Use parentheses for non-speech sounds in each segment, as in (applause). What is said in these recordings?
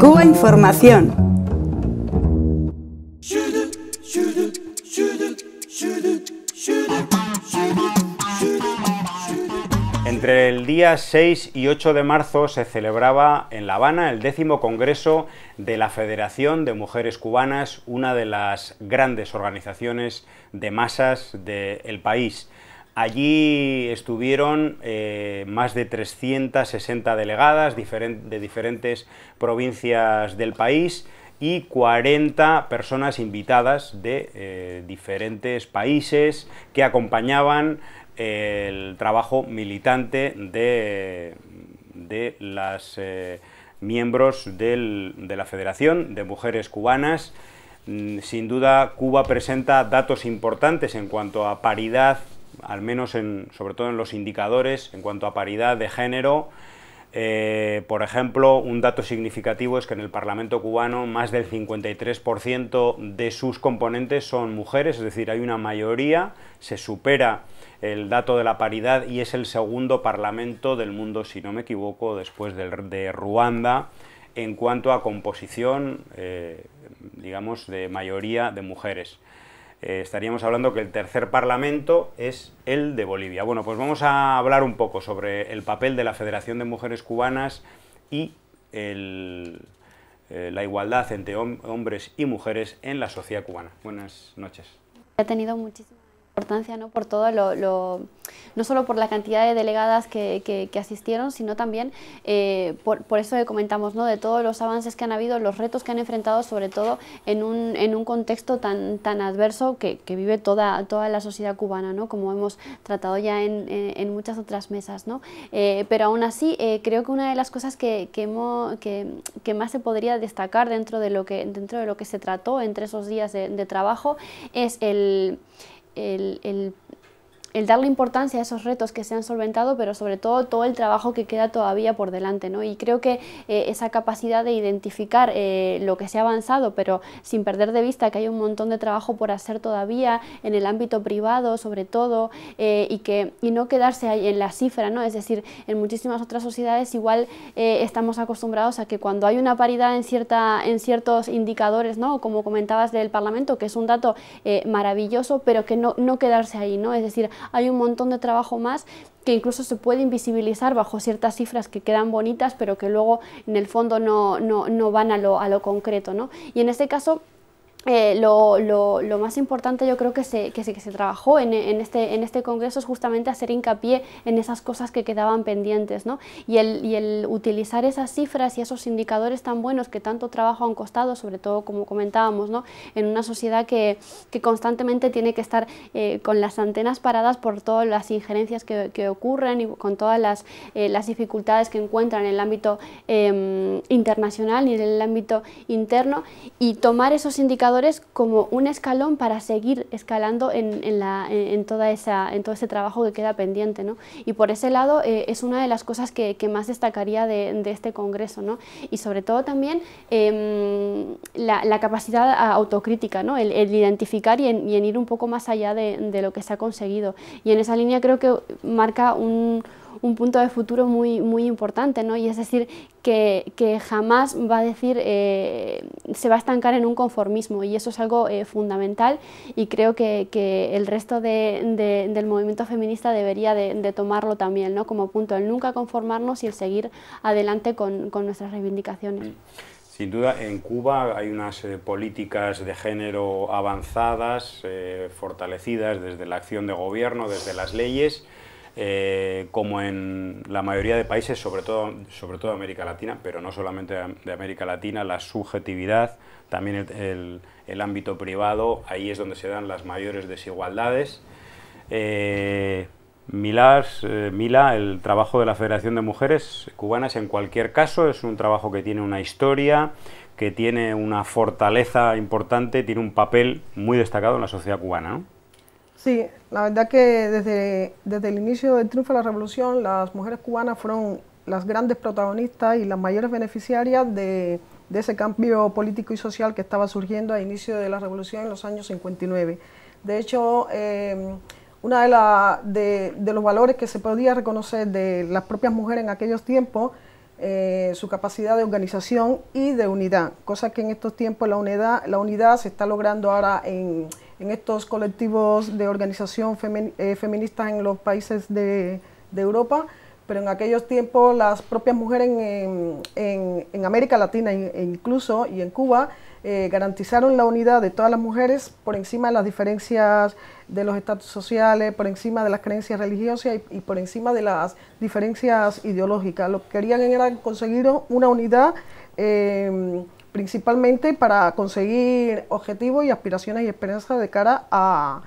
Cuba Información. Entre el día 6 y 8 de marzo se celebraba en La Habana el décimo Congreso de la Federación de Mujeres Cubanas, una de las grandes organizaciones de masas del país. Allí estuvieron eh, más de 360 delegadas de diferentes provincias del país y 40 personas invitadas de eh, diferentes países que acompañaban eh, el trabajo militante de, de las miembros de la Federación de Mujeres Cubanas. Mm, sin duda, Cuba presenta datos importantes en cuanto a paridad al menos sobre todo en los indicadores, en cuanto a paridad de género, eh, por ejemplo, un dato significativo es que en el Parlamento cubano más del 53% de sus componentes son mujeres, es decir, hay una mayoría, se supera el dato de la paridad y es el segundo Parlamento del mundo, si no me equivoco, después de, Ruanda, en cuanto a composición, eh, digamos, de mayoría de mujeres. Eh, estaríamos hablando que el tercer parlamento es el de Bolivia. Bueno, pues vamos a hablar un poco sobre el papel de la Federación de Mujeres Cubanas y el, eh, la igualdad entre hombres y mujeres en la sociedad cubana. Buenas noches. He tenido importancia ¿no? por todo lo, no solo por la cantidad de delegadas que, asistieron, sino también eh, por, eso que comentamos, ¿no? de todos los avances que han habido, los retos que han enfrentado, sobre todo en un, en un contexto tan, tan adverso que, vive toda, toda la sociedad cubana, ¿no? como hemos tratado ya en, eh, en muchas otras mesas. Eh, pero aún así, creo que una de las cosas que, que, más se podría destacar dentro de lo que, dentro de lo que se trató entre esos días de trabajo es el el, el el darle importancia a esos retos que se han solventado, pero sobre todo todo el trabajo que queda todavía por delante. ¿no? Y creo que eh, esa capacidad de identificar eh, lo que se ha avanzado, pero sin perder de vista que hay un montón de trabajo por hacer todavía en el ámbito privado, sobre todo, eh, y, que, y no quedarse ahí en la cifra. ¿no? Es decir, en muchísimas otras sociedades igual estamos acostumbrados a que cuando hay una paridad en, cierta, en ciertos indicadores, ¿no? como comentabas del Parlamento, que es un dato maravilloso, pero que no, no quedarse ahí. ¿no? Es decir, hay un montón de trabajo más que incluso se puede invisibilizar bajo ciertas cifras que quedan bonitas, pero que luego en el fondo no, no, no van a lo, a lo concreto. ¿no? Y en este caso, eh, lo, lo, más importante yo creo que se, que se, que se trabajó en, en, este, en este congreso es justamente hacer hincapié en esas cosas que quedaban pendientes ¿no? y, el, y, el, utilizar esas cifras y esos indicadores tan buenos que tanto trabajo han costado, sobre todo como comentábamos, ¿no? en una sociedad que, que constantemente tiene que estar eh, con las antenas paradas por todas las injerencias que, que ocurren y con todas las, eh, las, dificultades que encuentran en el ámbito em, internacional y en el ámbito interno y tomar esos indicadores como un escalón para seguir escalando en, en, la, en, toda esa, en todo ese trabajo que queda pendiente. Y por ese lado eh, es una de las cosas que, más destacaría de, este Congreso. Y sobre todo también em, la, capacidad autocrítica, ¿no? el, identificar y en, ir un poco más allá de lo que se ha conseguido. Y en esa línea creo que marca un un punto de futuro muy, importante, ¿no? Y es decir, que, jamás va a decir, eh, se va a estancar en un conformismo y eso es algo eh, fundamental y creo que, el resto del movimiento feminista debería de, tomarlo también, ¿no? Como punto, el nunca conformarnos y el seguir adelante con, nuestras reivindicaciones. Mm. Sin duda, en Cuba hay unas eh, políticas de género avanzadas, fortalecidas desde la acción de gobierno, desde las leyes. Eh, como en la mayoría de países, sobre todo, sobre todo América Latina, pero no solamente de América Latina, la subjetividad, también el, ámbito privado, ahí es donde se dan las mayores desigualdades. Eh, eh, Mila, el trabajo de la Federación de Mujeres Cubanas, en cualquier caso, es un trabajo que tiene una historia, que tiene una fortaleza importante, tiene un papel muy destacado en la sociedad cubana. Sí, la verdad que desde, desde el inicio del triunfo de la revolución, las mujeres cubanas fueron las grandes protagonistas y las mayores beneficiarias de, ese cambio político y social que estaba surgiendo a inicio de la revolución en los años 59. De hecho, em, uno de, de, los valores que se podía reconocer de las propias mujeres en aquellos tiempos, eh, su capacidad de organización y de unidad, cosa que en estos tiempos la unidad, la unidad se está logrando ahora en en estos colectivos de organización eh, feminista en los países de, Europa, pero en aquellos tiempos las propias mujeres en, América Latina e incluso y en Cuba eh, garantizaron la unidad de todas las mujeres por encima de las diferencias de los estatus sociales, por encima de las creencias religiosas y, por encima de las diferencias ideológicas. Lo que querían era conseguir una unidad. Eh, principalmente para conseguir objetivos y aspiraciones y esperanzas de cara a,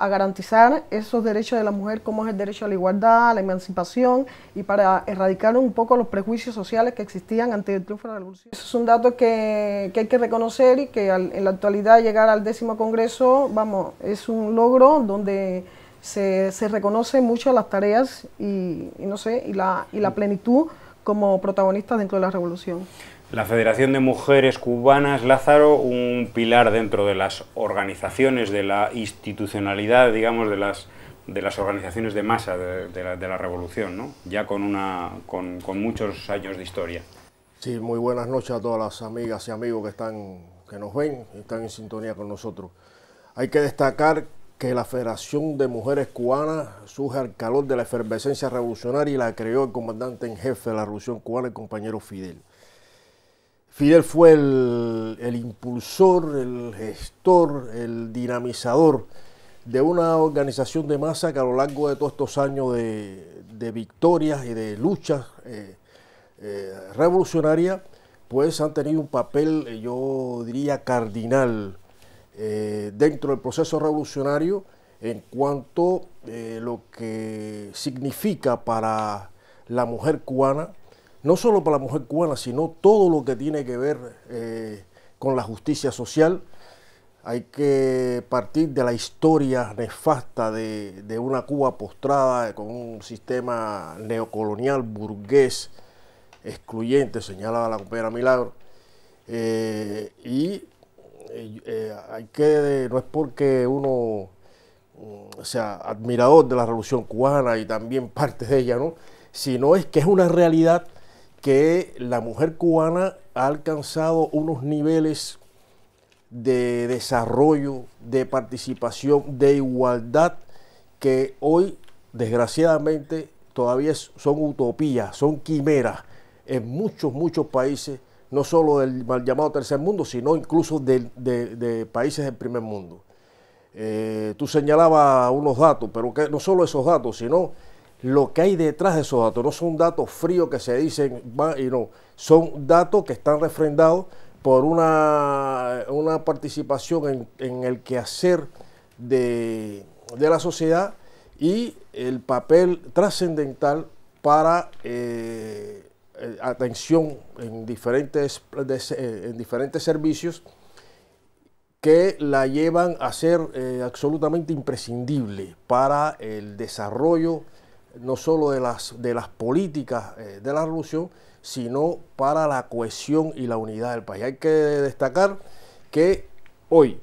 garantizar esos derechos de la mujer, como es el derecho a la igualdad, a la emancipación y para erradicar un poco los prejuicios sociales que existían ante el triunfo de la revolución. Eso es un dato que, hay que reconocer y que en la actualidad llegar al décimo congreso, vamos, es un logro donde se, se reconoce mucho las tareas y no sé, y la, y la plenitud como protagonistas dentro de la revolución. La Federación de Mujeres Cubanas Lázaro, un pilar dentro de las organizaciones, de la institucionalidad, digamos, de las, de las organizaciones de masa de, la, revolución, ya con, una, con, muchos años de historia. Sí, muy buenas noches a todas las amigas y amigos que, están, que nos ven y están en sintonía con nosotros. Hay que destacar que la Federación de Mujeres Cubanas surge al calor de la efervescencia revolucionaria y la creó el comandante en jefe de la Revolución Cubana, el compañero Fidel. Fidel fue el, impulsor, el gestor, el dinamizador de una organización de masa que a lo largo de todos estos años de, victorias y de luchas eh, eh, revolucionarias, pues han tenido un papel, eh, yo diría, cardinal dentro del proceso revolucionario en cuanto a lo que significa para la mujer cubana no solo para la mujer cubana, sino todo lo que tiene que ver eh, con la justicia social. Hay que partir de la historia nefasta de, una Cuba postrada eh, con un sistema neocolonial burgués excluyente, señala la compañera Milagro. Eh, y hay que, no es porque uno mm, sea admirador de la revolución cubana y también (laughs) parte de ella, ¿no? sino es que es una realidad que la mujer cubana ha alcanzado unos niveles de desarrollo, de participación, de igualdad, que hoy, desgraciadamente, todavía son utopías, son quimeras en muchos, muchos países, no solo del mal llamado tercer mundo, sino incluso de, países del primer mundo. Eh, tú señalabas unos datos, pero que no solo esos datos, sino lo que hay detrás de esos datos. No son datos fríos que se dicen, y no, son datos que están refrendados por una, participación en, el quehacer de, la sociedad y el papel trascendental para eh, eh, atención en diferentes, eh, en diferentes servicios que la llevan a ser absolutamente imprescindible para el desarrollo no solo de las, de las políticas eh, de la revolución, sino para la cohesión y la unidad del país. Hay que destacar que hoy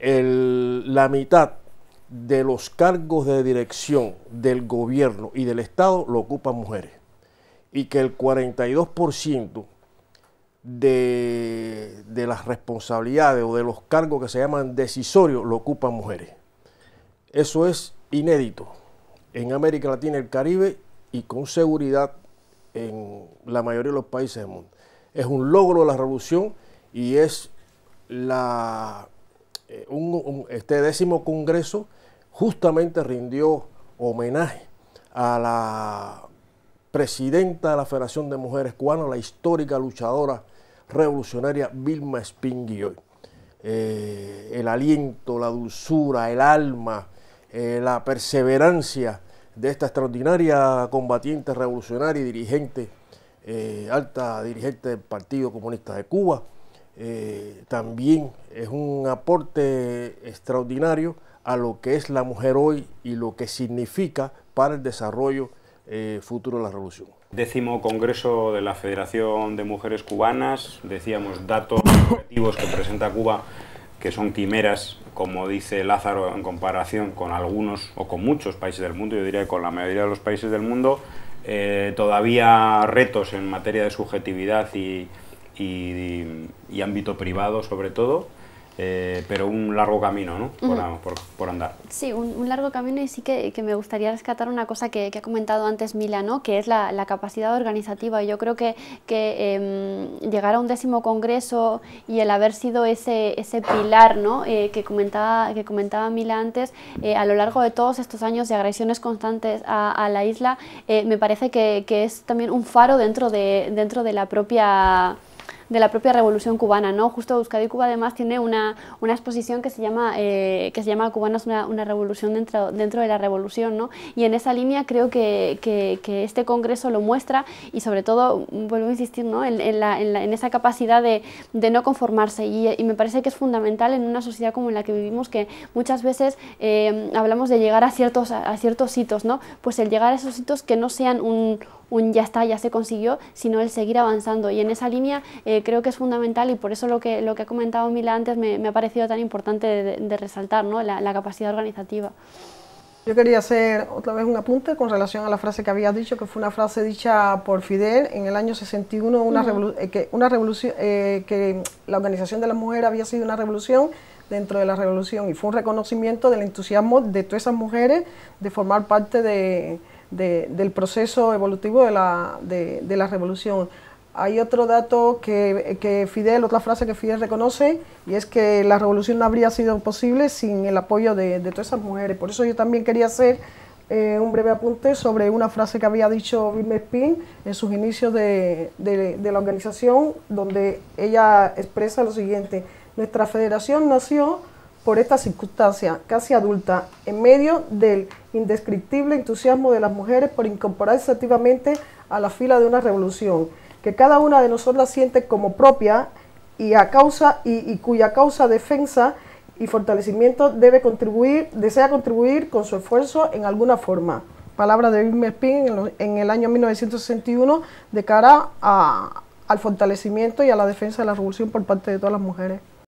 la mitad de los cargos de dirección del gobierno y del Estado lo ocupan mujeres y que el 42% de las responsabilidades o de los cargos que se llaman decisorios lo ocupan mujeres. Eso es inédito en América Latina, y el Caribe y con seguridad en la mayoría de los países del mundo. Es un logro de la revolución y es eh, este décimo Congreso justamente rindió homenaje a la presidenta de la Federación de Mujeres Cubanas, la histórica luchadora revolucionaria Vilma Espín Guilloy. Eh, el aliento, la dulzura, el alma, eh, la perseverancia de esta extraordinaria combatiente revolucionaria y dirigente, eh, alta dirigente del Partido Comunista de Cuba. Eh, también es un aporte extraordinario a lo que es la mujer hoy y lo que significa para el desarrollo eh, futuro de la revolución. Décimo Congreso de la Federación de Mujeres Cubanas, decíamos datos objetivos que presenta Cuba que son quimeras como dice Lázaro, en comparación con algunos o con muchos países del mundo, yo diría que con la mayoría de los países del mundo, eh, todavía retos en materia de subjetividad y ámbito privado sobre todo, eh, pero un largo camino ¿no? por, andar. Sí, un, largo camino y sí que, que, me gustaría rescatar una cosa que, ha comentado antes Mila, ¿no? que es la, capacidad organizativa. Yo creo que, que em, llegar a un décimo congreso y el haber sido ese, ese pilar ¿no? Eh, que, comentaba, que comentaba Mila antes, eh, a lo largo de todos estos años de agresiones constantes a, la isla, me parece que, es también un faro dentro de, dentro de la propia de la propia revolución cubana, ¿no? Justo Euskadi Cuba además tiene una, una exposición que se llama, eh, que se llama Cubanos, una, una, revolución dentro, dentro de la revolución, ¿no? Y en esa línea creo que, este congreso lo muestra y sobre todo, vuelvo a insistir, ¿no? En, en, la, en, esa capacidad de, no conformarse y, me parece que es fundamental en una sociedad como la que vivimos que muchas veces eh, hablamos de llegar a ciertos, a ciertos hitos, ¿no? Pues el llegar a esos hitos que no sean un, un ya está, ya se consiguió, sino el seguir avanzando. Y en esa línea eh, creo que es fundamental y por eso lo que, lo que ha comentado Mila antes me, ha parecido tan importante de, resaltar, ¿no? la, capacidad organizativa. Yo quería hacer otra vez un apunte con relación a la frase que había dicho, que fue una frase dicha por Fidel en el año 61, una, eh, que, una revolución, eh, que la organización de las mujeres había sido una revolución dentro de la revolución y fue un reconocimiento del entusiasmo de todas esas mujeres de formar parte de, del proceso evolutivo de la, revolución. Hay otro dato que, Fidel, otra frase que Fidel reconoce, y es que la revolución no habría sido posible sin el apoyo de, de todas esas mujeres. Por eso yo también quería hacer eh, un breve apunte sobre una frase que había dicho Wilma Espín... en sus inicios de la organización, donde ella expresa lo siguiente, nuestra federación nació por esta circunstancia casi adulta, en medio del indescriptible entusiasmo de las mujeres por incorporarse activamente a la fila de una revolución, que cada una de nosotras siente como propia y, a causa, y, cuya causa defensa y fortalecimiento debe contribuir, desea contribuir con su esfuerzo en alguna forma. Palabra de Wilmer en, el año 1961 de cara al fortalecimiento y a la defensa de la revolución por parte de todas las mujeres.